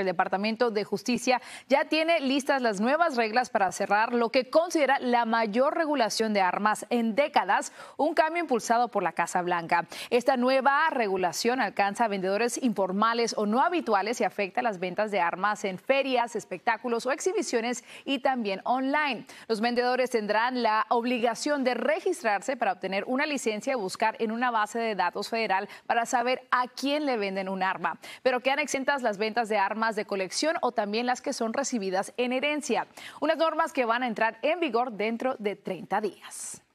el Departamento de Justicia ya tiene listas las nuevas reglas para cerrar lo que considera la mayor regulación de armas en décadas, un cambio impulsado por la Casa Blanca. Esta nueva regulación alcanza a vendedores informales o no habituales y afecta las ventas de armas en ferias, espectáculos o exhibiciones y también online. Los vendedores tendrán la obligación de registrarse para obtener una licencia y buscar en una base de datos federal para saber a quién le venden un arma, pero quedan exentas las ventas de armas de colección o también las que son recibidas en herencia. Unas normas que van a entrar en vigor dentro de 30 días.